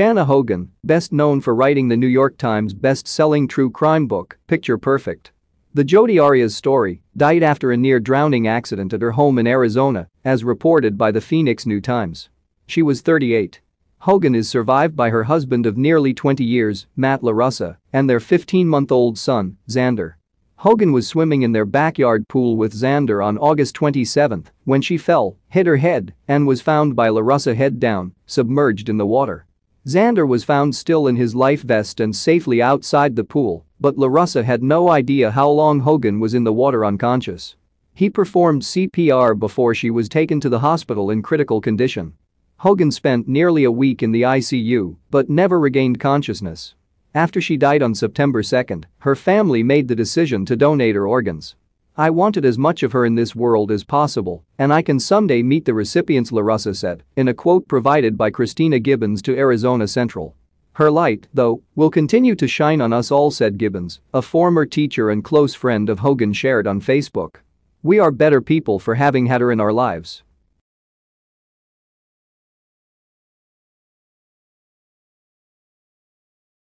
Shanna Hogan, best known for writing the New York Times best-selling true crime book, Picture Perfect. The Jodi Arias story died after a near-drowning accident at her home in Arizona, as reported by the Phoenix New Times. She was 38. Hogan is survived by her husband of nearly 20 years, Matt LaRussa, and their 15-month-old son, Xander. Hogan was swimming in their backyard pool with Xander on August 27 when she fell, hit her head, and was found by LaRussa head down, submerged in the water. Xander was found still in his life vest and safely outside the pool, but LaRussa had no idea how long Hogan was in the water unconscious. He performed CPR before she was taken to the hospital in critical condition. Hogan spent nearly a week in the ICU but never regained consciousness. After she died on September 2, her family made the decision to donate her organs. I wanted as much of her in this world as possible, and I can someday meet the recipients LaRussa said in a quote provided by Christina Gibbons to Arizona Central. Her light, though, will continue to shine on us all said Gibbons, a former teacher and close friend of Hogan shared on Facebook. We are better people for having had her in our lives.